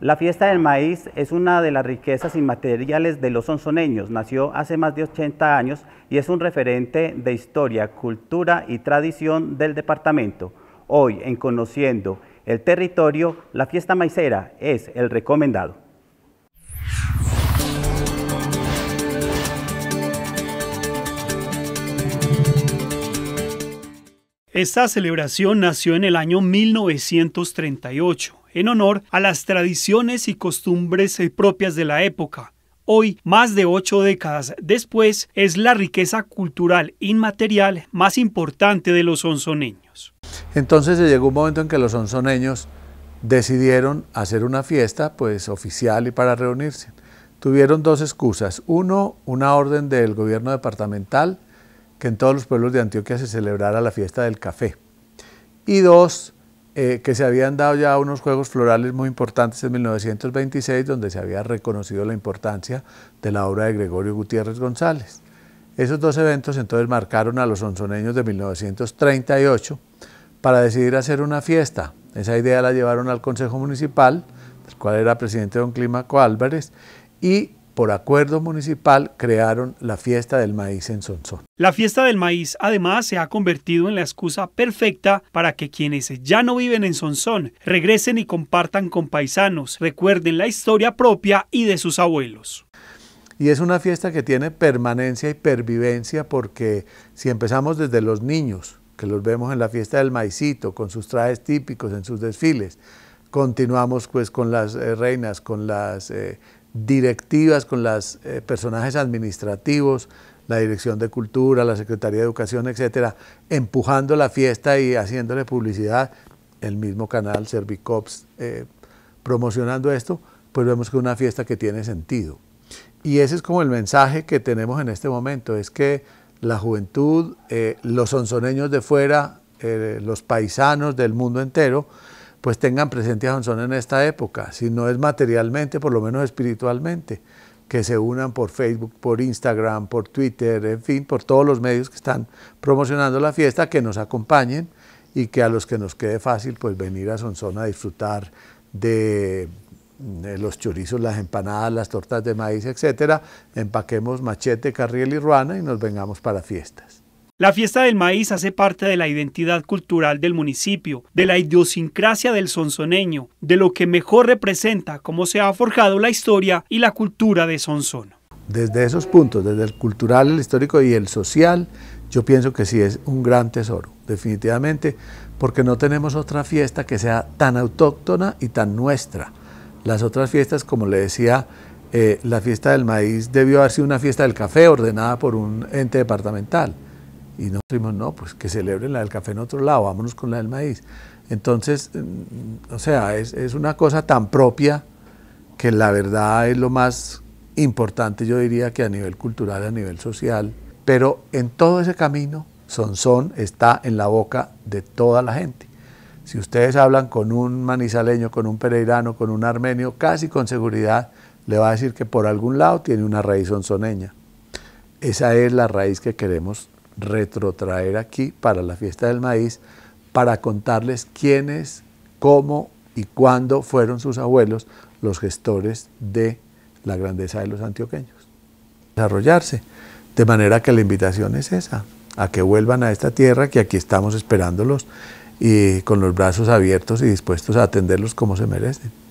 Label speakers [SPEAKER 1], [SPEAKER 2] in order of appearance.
[SPEAKER 1] La fiesta del maíz es una de las riquezas inmateriales de los sonzoneños. Nació hace más de 80 años y es un referente de historia, cultura y tradición del departamento. Hoy, en Conociendo el Territorio, la fiesta maicera es el recomendado. Esta celebración nació en el año 1938 en honor a las tradiciones y costumbres eh, propias de la época. Hoy, más de ocho décadas después, es la riqueza cultural inmaterial más importante de los onzoneños.
[SPEAKER 2] Entonces se llegó un momento en que los onzoneños decidieron hacer una fiesta pues oficial y para reunirse. Tuvieron dos excusas. Uno, una orden del gobierno departamental que en todos los pueblos de Antioquia se celebrara la fiesta del café. Y dos, eh, que se habían dado ya unos juegos florales muy importantes en 1926, donde se había reconocido la importancia de la obra de Gregorio Gutiérrez González. Esos dos eventos entonces marcaron a los onzoneños de 1938 para decidir hacer una fiesta. Esa idea la llevaron al Consejo Municipal, del cual era presidente don Clímaco Álvarez, y por acuerdo municipal, crearon la fiesta del maíz en Sonsón.
[SPEAKER 1] La fiesta del maíz además se ha convertido en la excusa perfecta para que quienes ya no viven en Sonsón regresen y compartan con paisanos, recuerden la historia propia y de sus
[SPEAKER 2] abuelos. Y es una fiesta que tiene permanencia y pervivencia porque si empezamos desde los niños, que los vemos en la fiesta del maicito, con sus trajes típicos, en sus desfiles, continuamos pues con las eh, reinas, con las eh, directivas, con los eh, personajes administrativos, la Dirección de Cultura, la Secretaría de Educación, etcétera, empujando la fiesta y haciéndole publicidad, el mismo canal, Servicops, eh, promocionando esto, pues vemos que es una fiesta que tiene sentido. Y ese es como el mensaje que tenemos en este momento, es que la juventud, eh, los sonzoneños de fuera, los paisanos del mundo entero, pues tengan presente a Sonsona en esta época, si no es materialmente, por lo menos espiritualmente, que se unan por Facebook, por Instagram, por Twitter, en fin, por todos los medios que están promocionando la fiesta, que nos acompañen y que a los que nos quede fácil, pues venir a Sonsona a disfrutar de, los chorizos, las empanadas, las tortas de maíz, etcétera, empaquemos machete, carril y ruana y nos vengamos para fiestas.
[SPEAKER 1] La fiesta del maíz hace parte de la identidad cultural del municipio, de la idiosincrasia del sonzoneño, de lo que mejor representa cómo se ha forjado la historia y la cultura de Sonsono.
[SPEAKER 2] Desde esos puntos, desde el cultural, el histórico y el social, yo pienso que sí es un gran tesoro, definitivamente, porque no tenemos otra fiesta que sea tan autóctona y tan nuestra. Las otras fiestas, como le decía, eh, la fiesta del maíz debió haber sido una fiesta del café ordenada por un ente departamental. Y nosotros dijimos, no, pues que celebren la del café en otro lado, vámonos con la del maíz. Entonces, mm, o sea, es, es una cosa tan propia que la verdad es lo más importante, yo diría que a nivel cultural, a nivel social. Pero en todo ese camino, Sonsón está en la boca de toda la gente. Si ustedes hablan con un manizaleño, con un pereirano, con un armenio, casi con seguridad le va a decir que por algún lado tiene una raíz sonsoneña. Esa es la raíz que queremos retrotraer aquí para la fiesta del maíz para contarles quiénes, cómo y cuándo fueron sus abuelos los gestores de la grandeza de los antioqueños. Desarrollarse. De manera que la invitación es esa, a que vuelvan a esta tierra que aquí estamos esperándolos y con los brazos abiertos y dispuestos a atenderlos como se merecen.